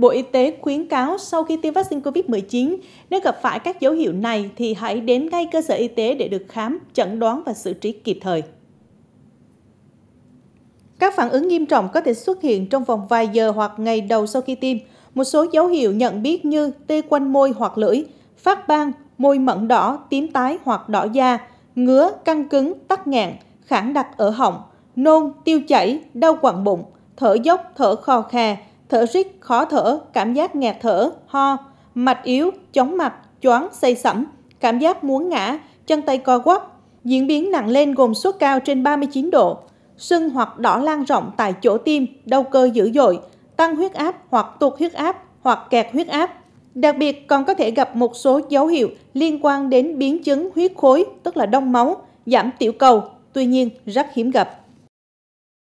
Bộ Y tế khuyến cáo sau khi tiêm vaccine COVID-19, nếu gặp phải các dấu hiệu này thì hãy đến ngay cơ sở y tế để được khám, chẩn đoán và xử trí kịp thời. Các phản ứng nghiêm trọng có thể xuất hiện trong vòng vài giờ hoặc ngày đầu sau khi tiêm. Một số dấu hiệu nhận biết như tê quanh môi hoặc lưỡi, phát ban, môi mẩn đỏ, tím tái hoặc đỏ da, ngứa, căng cứng, tắc nghẹn, khản đặc ở họng, nôn, tiêu chảy, đau quặn bụng, thở dốc, thở khò khè, thở rít, khó thở, cảm giác nghẹt thở, ho, mạch yếu, chóng mặt, choáng, say sẩm, cảm giác muốn ngã, chân tay co quắp. Diễn biến nặng lên gồm sốt cao trên 39 độ, sưng hoặc đỏ lan rộng tại chỗ tim, đau cơ dữ dội, tăng huyết áp hoặc tụt huyết áp hoặc kẹt huyết áp. Đặc biệt còn có thể gặp một số dấu hiệu liên quan đến biến chứng huyết khối, tức là đông máu, giảm tiểu cầu, tuy nhiên rất hiếm gặp.